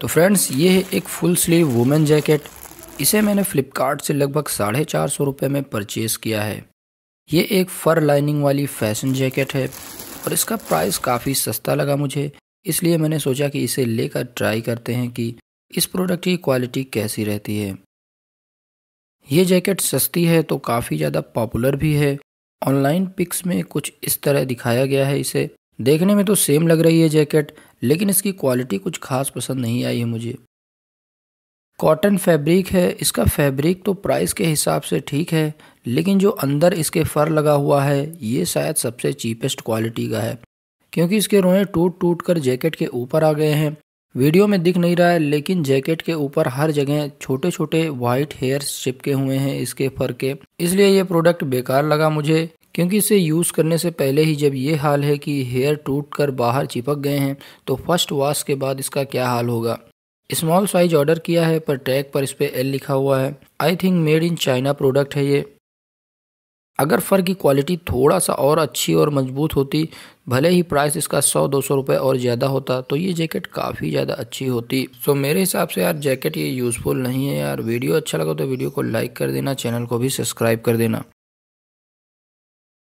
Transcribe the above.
तो फ्रेंड्स ये है एक फुल स्लीव वुमेन जैकेट इसे मैंने फ़्लिपकार्ट से लगभग साढ़े चार सौ रुपये में परचेज़ किया है ये एक फ़र लाइनिंग वाली फैशन जैकेट है और इसका प्राइस काफ़ी सस्ता लगा मुझे इसलिए मैंने सोचा कि इसे लेकर ट्राई करते हैं कि इस प्रोडक्ट की क्वालिटी कैसी रहती है ये जैकेट सस्ती है तो काफ़ी ज़्यादा पॉपुलर भी है ऑनलाइन पिक्स में कुछ इस तरह दिखाया गया है इसे देखने में तो सेम लग रही है जैकेट लेकिन इसकी क्वालिटी कुछ खास पसंद नहीं आई है मुझे कॉटन फैब्रिक है इसका फैब्रिक तो प्राइस के हिसाब से ठीक है लेकिन जो अंदर इसके फर लगा हुआ है ये शायद सबसे चीपेस्ट क्वालिटी का है क्योंकि इसके रोए टूट टूट कर जैकेट के ऊपर आ गए हैं वीडियो में दिख नहीं रहा है लेकिन जैकेट के ऊपर हर जगह छोटे छोटे वाइट हेयर्स चिपके हुए हैं इसके फर के इसलिए ये प्रोडक्ट बेकार लगा मुझे क्योंकि इसे यूज़ करने से पहले ही जब ये हाल है कि हेयर टूट कर बाहर चिपक गए हैं तो फर्स्ट वॉश के बाद इसका क्या हाल होगा स्मॉल साइज ऑर्डर किया है पर टैग पर इस पर एल लिखा हुआ है I think made in China product है ये अगर फ़र की क्वालिटी थोड़ा सा और अच्छी और मजबूत होती भले ही प्राइस इसका सौ दो सौ रुपये और ज़्यादा होता तो ये जैकेट काफ़ी ज़्यादा अच्छी होती सो मेरे हिसाब से यार जैकेट ये यूज़फुल नहीं है यार वीडियो अच्छा लगा तो वीडियो को लाइक कर देना चैनल को भी सब्सक्राइब कर देना